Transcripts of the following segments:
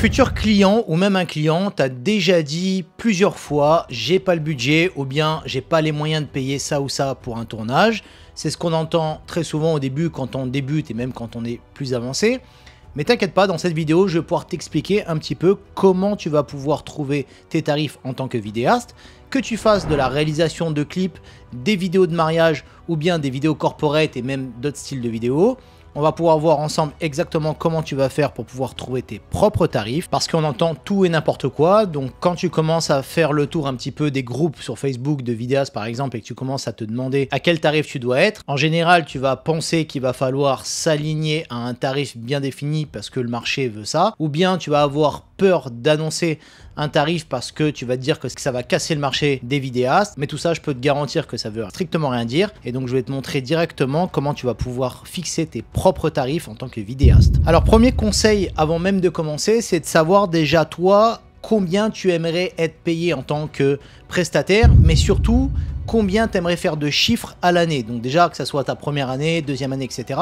futur client ou même un client t'a déjà dit plusieurs fois j'ai pas le budget ou bien j'ai pas les moyens de payer ça ou ça pour un tournage. C'est ce qu'on entend très souvent au début quand on débute et même quand on est plus avancé. Mais t'inquiète pas, dans cette vidéo, je vais pouvoir t'expliquer un petit peu comment tu vas pouvoir trouver tes tarifs en tant que vidéaste, que tu fasses de la réalisation de clips, des vidéos de mariage ou bien des vidéos corporate et même d'autres styles de vidéos. On va pouvoir voir ensemble exactement comment tu vas faire pour pouvoir trouver tes propres tarifs parce qu'on entend tout et n'importe quoi. Donc quand tu commences à faire le tour un petit peu des groupes sur Facebook de vidéastes par exemple et que tu commences à te demander à quel tarif tu dois être, en général tu vas penser qu'il va falloir s'aligner à un tarif bien défini parce que le marché veut ça ou bien tu vas avoir peur d'annoncer un tarif parce que tu vas te dire que ça va casser le marché des vidéastes. Mais tout ça, je peux te garantir que ça veut strictement rien dire. Et donc, je vais te montrer directement comment tu vas pouvoir fixer tes propres tarifs en tant que vidéaste. Alors, premier conseil avant même de commencer, c'est de savoir déjà toi combien tu aimerais être payé en tant que prestataire, mais surtout combien tu aimerais faire de chiffres à l'année. Donc déjà que ce soit ta première année, deuxième année, etc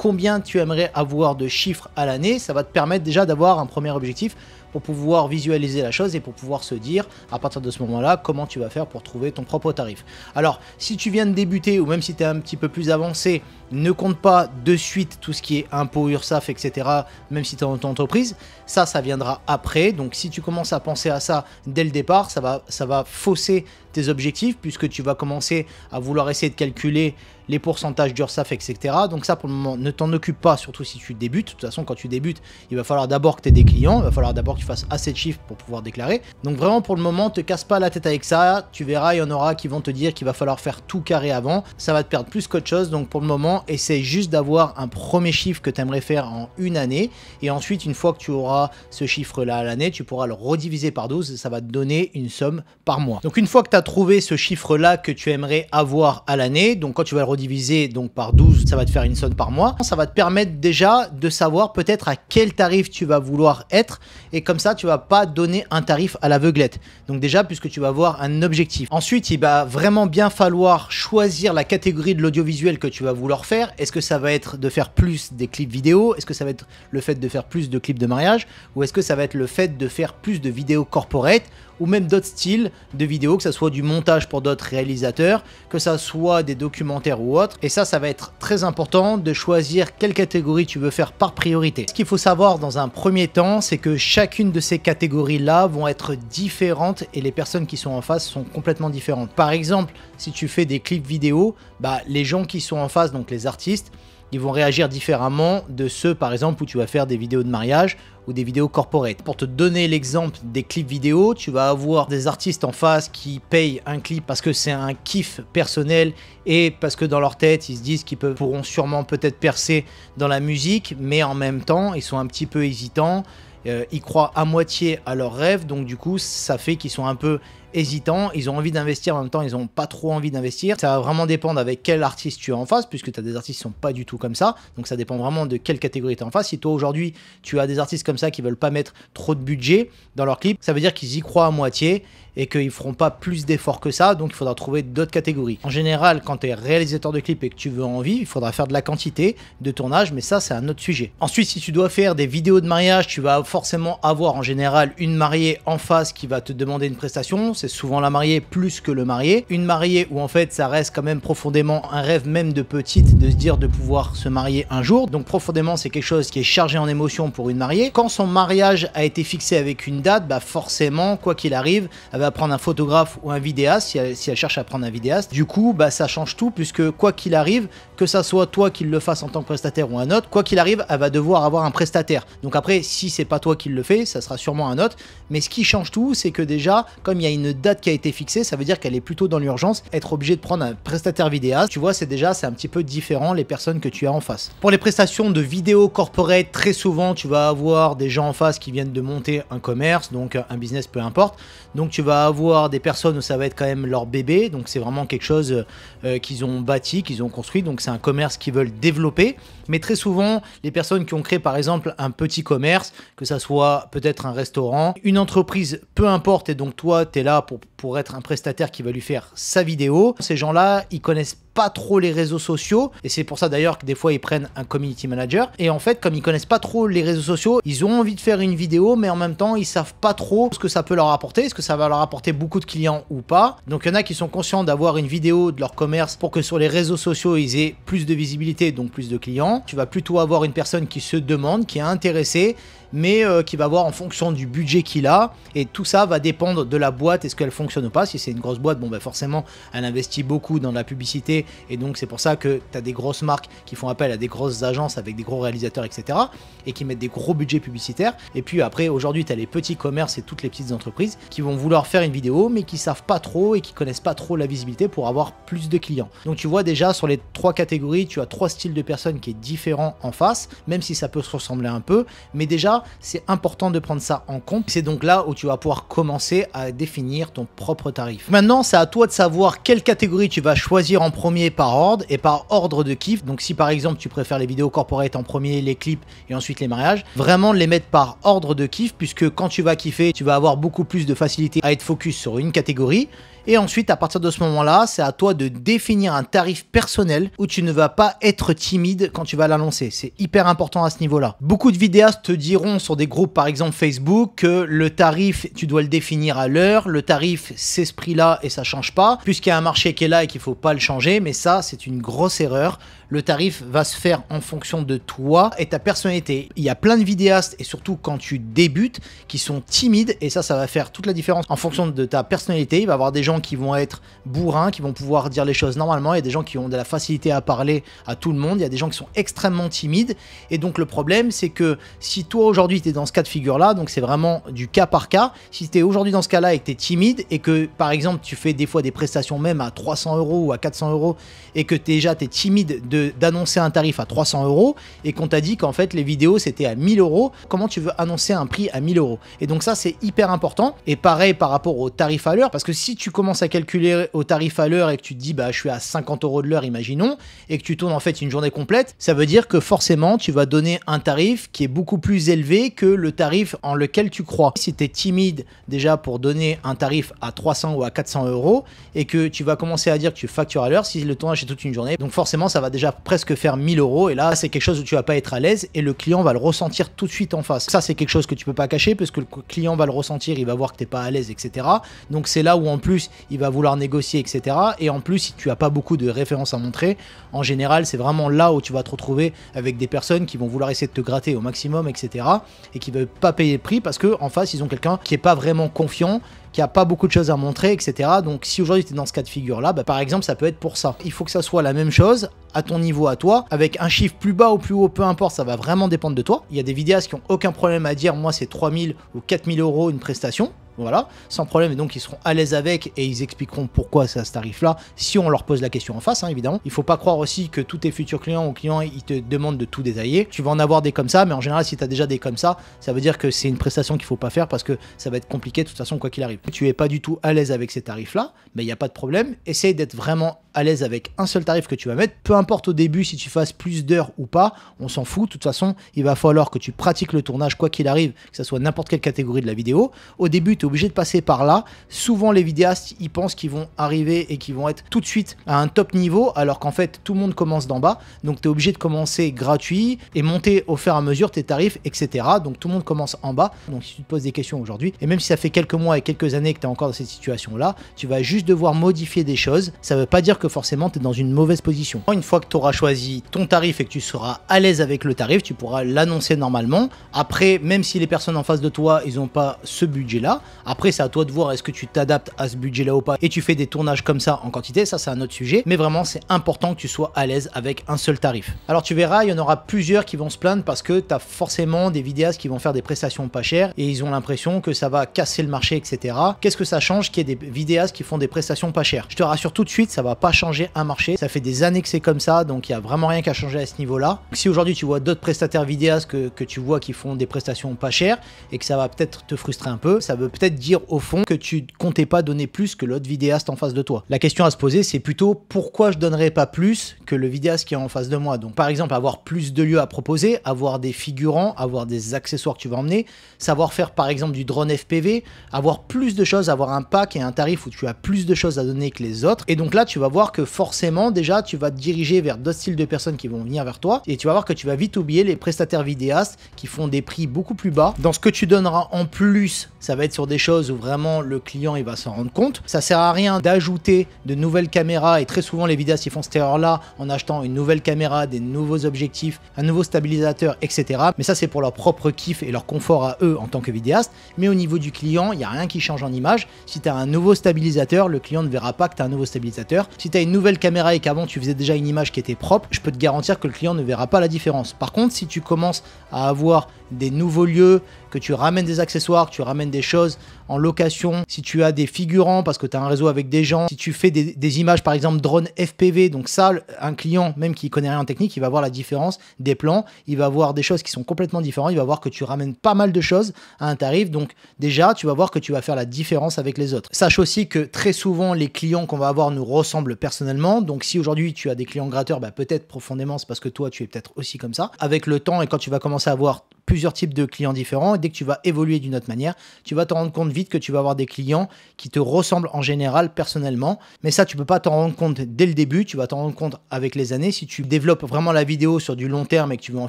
combien tu aimerais avoir de chiffres à l'année, ça va te permettre déjà d'avoir un premier objectif pour pouvoir visualiser la chose et pour pouvoir se dire à partir de ce moment-là comment tu vas faire pour trouver ton propre tarif. Alors si tu viens de débuter ou même si tu es un petit peu plus avancé, ne compte pas de suite tout ce qui est impôts, URSAF, etc. Même si tu es ton entreprise, ça, ça viendra après. Donc si tu commences à penser à ça dès le départ, ça va, ça va fausser tes objectifs puisque tu vas commencer à vouloir essayer de calculer les pourcentages d'URSAF, etc. Donc ça, pour le moment, ne t'en occupe pas, surtout si tu débutes. De toute façon, quand tu débutes, il va falloir d'abord que tu aies des clients, il va falloir d'abord que tu fasses assez de chiffres pour pouvoir déclarer. Donc vraiment, pour le moment, te casse pas la tête avec ça. Tu verras, il y en aura qui vont te dire qu'il va falloir faire tout carré avant. Ça va te perdre plus qu'autre chose. Donc pour le moment, essaie juste d'avoir un premier chiffre que tu aimerais faire en une année. Et ensuite, une fois que tu auras ce chiffre-là à l'année, tu pourras le rediviser par 12 ça va te donner une somme par mois. Donc une fois que tu as trouvé ce chiffre-là que tu aimerais avoir à l'année, donc quand tu vas le divisé donc par 12, ça va te faire une somme par mois. Ça va te permettre déjà de savoir peut-être à quel tarif tu vas vouloir être et comme ça tu vas pas donner un tarif à l'aveuglette. Donc déjà puisque tu vas avoir un objectif. Ensuite, il va vraiment bien falloir choisir la catégorie de l'audiovisuel que tu vas vouloir faire. Est-ce que ça va être de faire plus des clips vidéo Est-ce que ça va être le fait de faire plus de clips de mariage Ou est-ce que ça va être le fait de faire plus de vidéos corporate ou même d'autres styles de vidéos, que ce soit du montage pour d'autres réalisateurs, que ça soit des documentaires ou autres. Et ça, ça va être très important de choisir quelle catégorie tu veux faire par priorité. Ce qu'il faut savoir dans un premier temps, c'est que chacune de ces catégories-là vont être différentes et les personnes qui sont en face sont complètement différentes. Par exemple, si tu fais des clips vidéo, bah, les gens qui sont en face, donc les artistes, ils vont réagir différemment de ceux par exemple où tu vas faire des vidéos de mariage ou des vidéos corporate. Pour te donner l'exemple des clips vidéo, tu vas avoir des artistes en face qui payent un clip parce que c'est un kiff personnel et parce que dans leur tête ils se disent qu'ils pourront sûrement peut-être percer dans la musique, mais en même temps ils sont un petit peu hésitants. Euh, ils croient à moitié à leurs rêve, donc du coup ça fait qu'ils sont un peu hésitant, ils ont envie d'investir, en même temps ils n'ont pas trop envie d'investir. Ça va vraiment dépendre avec quel artiste tu es en face, puisque tu as des artistes qui sont pas du tout comme ça, donc ça dépend vraiment de quelle catégorie tu es en face. Si toi aujourd'hui tu as des artistes comme ça qui veulent pas mettre trop de budget dans leurs clips, ça veut dire qu'ils y croient à moitié et qu'ils ne feront pas plus d'efforts que ça, donc il faudra trouver d'autres catégories. En général, quand tu es réalisateur de clips et que tu veux envie, il faudra faire de la quantité de tournage, mais ça c'est un autre sujet. Ensuite, si tu dois faire des vidéos de mariage, tu vas forcément avoir en général une mariée en face qui va te demander une prestation c'est souvent la mariée plus que le marié. Une mariée où en fait ça reste quand même profondément un rêve même de petite de se dire de pouvoir se marier un jour. Donc profondément c'est quelque chose qui est chargé en émotion pour une mariée. Quand son mariage a été fixé avec une date, bah forcément quoi qu'il arrive, elle va prendre un photographe ou un vidéaste si elle, cherche à prendre un vidéaste. Du coup bah ça change tout puisque quoi qu'il arrive, que ça soit toi qui le fasse en tant que prestataire ou un autre, quoi qu'il arrive, elle va devoir avoir un prestataire. Donc après si c'est pas toi qui le fais, ça sera sûrement un autre. Mais ce qui change tout, c'est que déjà comme il y a une date qui a été fixée, ça veut dire qu'elle est plutôt dans l'urgence. Être obligé de prendre un prestataire vidéaste, tu vois, c'est déjà c'est un petit peu différent les personnes que tu as en face. Pour les prestations de vidéo corporate, très souvent tu vas avoir des gens en face qui viennent de monter un commerce, donc un business peu importe. Donc tu vas avoir des personnes où ça va être quand même leur bébé, donc c'est vraiment quelque chose euh, qu'ils ont bâti, qu'ils ont construit, donc c'est un commerce qu'ils veulent développer. Mais très souvent, les personnes qui ont créé par exemple un petit commerce, que ça soit peut-être un restaurant, une entreprise, peu importe, et donc toi tu es là pour, pour être un prestataire qui va lui faire sa vidéo. Ces gens-là, ils connaissent pas trop les réseaux sociaux et c'est pour ça d'ailleurs que des fois ils prennent un community manager et en fait comme ils connaissent pas trop les réseaux sociaux ils ont envie de faire une vidéo mais en même temps ils savent pas trop ce que ça peut leur apporter est-ce que ça va leur apporter beaucoup de clients ou pas donc il y en a qui sont conscients d'avoir une vidéo de leur commerce pour que sur les réseaux sociaux ils aient plus de visibilité donc plus de clients tu vas plutôt avoir une personne qui se demande qui est intéressée mais euh, qui va voir en fonction du budget qu'il a. Et tout ça va dépendre de la boîte, est-ce qu'elle fonctionne ou pas. Si c'est une grosse boîte, bon, ben forcément, elle investit beaucoup dans la publicité et donc c'est pour ça que tu as des grosses marques qui font appel à des grosses agences avec des gros réalisateurs, etc. Et qui mettent des gros budgets publicitaires. Et puis après, aujourd'hui, tu as les petits commerces et toutes les petites entreprises qui vont vouloir faire une vidéo, mais qui savent pas trop et qui connaissent pas trop la visibilité pour avoir plus de clients. Donc tu vois déjà sur les trois catégories, tu as trois styles de personnes qui est différent en face, même si ça peut se ressembler un peu. Mais déjà, c'est important de prendre ça en compte. C'est donc là où tu vas pouvoir commencer à définir ton propre tarif. Maintenant, c'est à toi de savoir quelle catégorie tu vas choisir en premier par ordre et par ordre de kiff. Donc si par exemple tu préfères les vidéos corporate en premier, les clips et ensuite les mariages, vraiment les mettre par ordre de kiff puisque quand tu vas kiffer, tu vas avoir beaucoup plus de facilité à être focus sur une catégorie et ensuite, à partir de ce moment-là, c'est à toi de définir un tarif personnel où tu ne vas pas être timide quand tu vas l'annoncer. C'est hyper important à ce niveau-là. Beaucoup de vidéastes te diront sur des groupes, par exemple Facebook, que le tarif, tu dois le définir à l'heure. Le tarif, c'est ce prix-là et ça change pas, puisqu'il y a un marché qui est là et qu'il faut pas le changer. Mais ça, c'est une grosse erreur le tarif va se faire en fonction de toi et ta personnalité. Il y a plein de vidéastes et surtout quand tu débutes qui sont timides et ça, ça va faire toute la différence en fonction de ta personnalité. Il va y avoir des gens qui vont être bourrins, qui vont pouvoir dire les choses normalement. Il y a des gens qui ont de la facilité à parler à tout le monde. Il y a des gens qui sont extrêmement timides. Et donc le problème, c'est que si toi aujourd'hui tu es dans ce cas de figure là, donc c'est vraiment du cas par cas, si tu es aujourd'hui dans ce cas là et que tu es timide et que par exemple tu fais des fois des prestations même à 300 euros ou à 400 euros et que déjà tu es timide de d'annoncer un tarif à 300 euros et qu'on t'a dit qu'en fait les vidéos c'était à 1000 euros, comment tu veux annoncer un prix à 1000 euros Et donc ça c'est hyper important. Et pareil par rapport au tarif à l'heure, parce que si tu commences à calculer au tarif à l'heure et que tu te dis bah je suis à 50 euros de l'heure imaginons, et que tu tournes en fait une journée complète, ça veut dire que forcément tu vas donner un tarif qui est beaucoup plus élevé que le tarif en lequel tu crois. Si tu es timide déjà pour donner un tarif à 300 ou à 400 euros et que tu vas commencer à dire que tu factures à l'heure si le tournage est toute une journée, donc forcément ça va déjà presque faire 1000 euros et là c'est quelque chose où tu vas pas être à l'aise et le client va le ressentir tout de suite en face. Ça c'est quelque chose que tu peux pas cacher parce que le client va le ressentir, il va voir que t'es pas à l'aise, etc. Donc c'est là où en plus il va vouloir négocier, etc. Et en plus si tu as pas beaucoup de références à montrer, en général c'est vraiment là où tu vas te retrouver avec des personnes qui vont vouloir essayer de te gratter au maximum, etc. Et qui veulent pas payer le prix parce que en face ils ont quelqu'un qui est pas vraiment confiant, qui a pas beaucoup de choses à montrer, etc. Donc si aujourd'hui tu es dans ce cas de figure là, bah, par exemple ça peut être pour ça. Il faut que ça soit la même chose à ton niveau à toi, avec un chiffre plus bas ou plus haut, peu importe, ça va vraiment dépendre de toi. Il y a des vidéastes qui ont aucun problème à dire moi c'est 3000 ou 4000 euros une prestation, voilà, sans problème. Et donc, ils seront à l'aise avec et ils expliqueront pourquoi c'est à ce tarif-là si on leur pose la question en face, hein, évidemment. Il faut pas croire aussi que tous tes futurs clients ou clients, ils te demandent de tout détailler. Tu vas en avoir des comme ça, mais en général, si tu as déjà des comme ça, ça veut dire que c'est une prestation qu'il faut pas faire parce que ça va être compliqué de toute façon, quoi qu'il arrive. Tu es pas du tout à l'aise avec ces tarifs-là, mais il n'y a pas de problème. Essaye d'être vraiment à l'aise avec un seul tarif que tu vas mettre. Peu importe au début si tu fasses plus d'heures ou pas, on s'en fout. De toute façon, il va falloir que tu pratiques le tournage, quoi qu'il arrive, que ce soit n'importe quelle catégorie de la vidéo. Au début, tu obligé de passer par là. Souvent, les vidéastes, ils pensent qu'ils vont arriver et qu'ils vont être tout de suite à un top niveau, alors qu'en fait, tout le monde commence d'en bas. Donc, tu es obligé de commencer gratuit et monter au fur et à mesure tes tarifs, etc. Donc, tout le monde commence en bas. Donc, si tu te poses des questions aujourd'hui, et même si ça fait quelques mois et quelques années que tu es encore dans cette situation-là, tu vas juste devoir modifier des choses. Ça ne veut pas dire que forcément, tu es dans une mauvaise position. Une fois que tu auras choisi ton tarif et que tu seras à l'aise avec le tarif, tu pourras l'annoncer normalement. Après, même si les personnes en face de toi, ils n'ont pas ce budget-là, après, c'est à toi de voir est-ce que tu t'adaptes à ce budget-là ou pas et tu fais des tournages comme ça en quantité, ça c'est un autre sujet. Mais vraiment, c'est important que tu sois à l'aise avec un seul tarif. Alors tu verras, il y en aura plusieurs qui vont se plaindre parce que tu as forcément des vidéastes qui vont faire des prestations pas chères et ils ont l'impression que ça va casser le marché, etc. Qu'est-ce que ça change qu'il y ait des vidéastes qui font des prestations pas chères Je te rassure tout de suite, ça va pas changer un marché. Ça fait des années que c'est comme ça, donc il y a vraiment rien qu'à changer à ce niveau-là. Si aujourd'hui tu vois d'autres prestataires vidéastes que, tu vois qui font des prestations pas chères et que ça va peut-être te frustrer un peu, ça veut dire au fond que tu comptais pas donner plus que l'autre vidéaste en face de toi. La question à se poser, c'est plutôt pourquoi je donnerais pas plus que le vidéaste qui est en face de moi. Donc par exemple, avoir plus de lieux à proposer, avoir des figurants, avoir des accessoires que tu vas emmener, savoir faire par exemple du drone FPV, avoir plus de choses, avoir un pack et un tarif où tu as plus de choses à donner que les autres. Et donc là, tu vas voir que forcément, déjà, tu vas te diriger vers d'autres styles de personnes qui vont venir vers toi. Et tu vas voir que tu vas vite oublier les prestataires vidéastes qui font des prix beaucoup plus bas. Dans ce que tu donneras en plus, ça va être sur des des choses où vraiment le client il va s'en rendre compte. Ça sert à rien d'ajouter de nouvelles caméras et très souvent les vidéastes ils font cette erreur là en achetant une nouvelle caméra, des nouveaux objectifs, un nouveau stabilisateur, etc. Mais ça c'est pour leur propre kiff et leur confort à eux en tant que vidéaste. Mais au niveau du client, il n'y a rien qui change en image. Si tu as un nouveau stabilisateur, le client ne verra pas que tu as un nouveau stabilisateur. Si tu as une nouvelle caméra et qu'avant tu faisais déjà une image qui était propre, je peux te garantir que le client ne verra pas la différence. Par contre, si tu commences à avoir des nouveaux lieux, que tu ramènes des accessoires, tu ramènes des choses en location, si tu as des figurants parce que tu as un réseau avec des gens, si tu fais des, images par exemple drone FPV, donc ça, un client même qui connaît rien en technique, il va voir la différence des plans, il va voir des choses qui sont complètement différentes, il va voir que tu ramènes pas mal de choses à un tarif, donc déjà tu vas voir que tu vas faire la différence avec les autres. Sache aussi que très souvent les clients qu'on va avoir nous ressemblent personnellement, donc si aujourd'hui tu as des clients gratteurs, bah, peut-être profondément c'est parce que toi tu es peut-être aussi comme ça. Avec le temps et quand tu vas commencer à avoir plusieurs types de clients différents. Et dès que tu vas évoluer d'une autre manière, tu vas te rendre compte vite que tu vas avoir des clients qui te ressemblent en général personnellement. Mais ça, tu peux pas t'en rendre compte dès le début. Tu vas t'en rendre compte avec les années. Si tu développes vraiment la vidéo sur du long terme et que tu veux en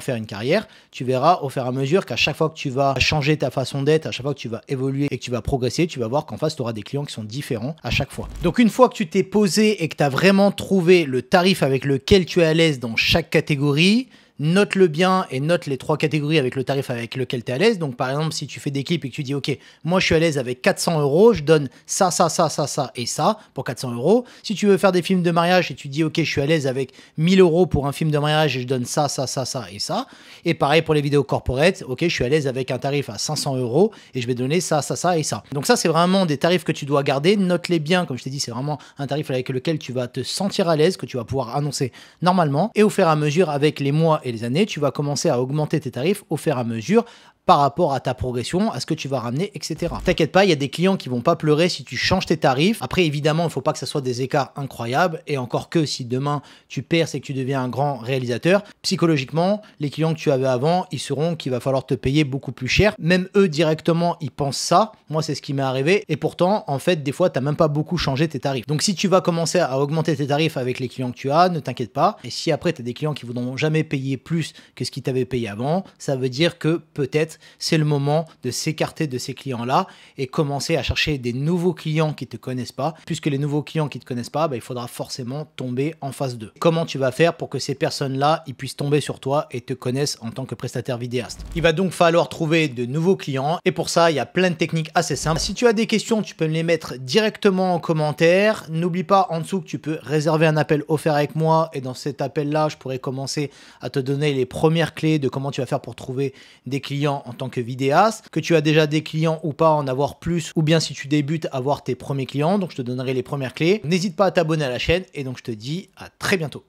faire une carrière, tu verras au fur et à mesure qu'à chaque fois que tu vas changer ta façon d'être, à chaque fois que tu vas évoluer et que tu vas progresser, tu vas voir qu'en face, tu auras des clients qui sont différents à chaque fois. Donc une fois que tu t'es posé et que tu as vraiment trouvé le tarif avec lequel tu es à l'aise dans chaque catégorie, note-le bien et note les trois catégories avec le tarif avec lequel tu es à l'aise. Donc, par exemple, si tu fais des clips et que tu dis, OK, moi je suis à l'aise avec 400 euros, je donne ça, ça, ça, ça, ça et ça pour 400 euros. Si tu veux faire des films de mariage et tu dis, OK, je suis à l'aise avec 1000 euros pour un film de mariage et je donne ça, ça, ça, ça et ça. Et pareil pour les vidéos corporate, OK, je suis à l'aise avec un tarif à 500 euros et je vais donner ça, ça, ça et ça. Donc, ça, c'est vraiment des tarifs que tu dois garder. Note-les bien, comme je t'ai dit, c'est vraiment un tarif avec lequel tu vas te sentir à l'aise, que tu vas pouvoir annoncer normalement. Et au fur et à mesure, avec les mois et les années, tu vas commencer à augmenter tes tarifs au fur et à mesure par rapport à ta progression, à ce que tu vas ramener, etc. T'inquiète pas, il y a des clients qui vont pas pleurer si tu changes tes tarifs. Après, évidemment, il ne faut pas que ça soit des écarts incroyables. Et encore que si demain tu perds, et que tu deviens un grand réalisateur, psychologiquement, les clients que tu avais avant, ils seront qu'il va falloir te payer beaucoup plus cher. Même eux directement, ils pensent ça. Moi, c'est ce qui m'est arrivé. Et pourtant, en fait, des fois, tu n'as même pas beaucoup changé tes tarifs. Donc, si tu vas commencer à augmenter tes tarifs avec les clients que tu as, ne t'inquiète pas. Et si après, tu as des clients qui voudront jamais payer plus que ce qu'ils t'avaient payé avant, ça veut dire que peut-être c'est le moment de s'écarter de ces clients-là et commencer à chercher des nouveaux clients qui ne te connaissent pas. Puisque les nouveaux clients qui ne te connaissent pas, bah, il faudra forcément tomber en face d'eux. Comment tu vas faire pour que ces personnes-là, ils puissent tomber sur toi et te connaissent en tant que prestataire vidéaste Il va donc falloir trouver de nouveaux clients et pour ça, il y a plein de techniques assez simples. Si tu as des questions, tu peux me les mettre directement en commentaire. N'oublie pas en dessous que tu peux réserver un appel offert avec moi et dans cet appel-là, je pourrais commencer à te donner les premières clés de comment tu vas faire pour trouver des clients en tant que vidéaste, que tu as déjà des clients ou pas, en avoir plus, ou bien si tu débutes, avoir tes premiers clients. Donc je te donnerai les premières clés. N'hésite pas à t'abonner à la chaîne et donc je te dis à très bientôt.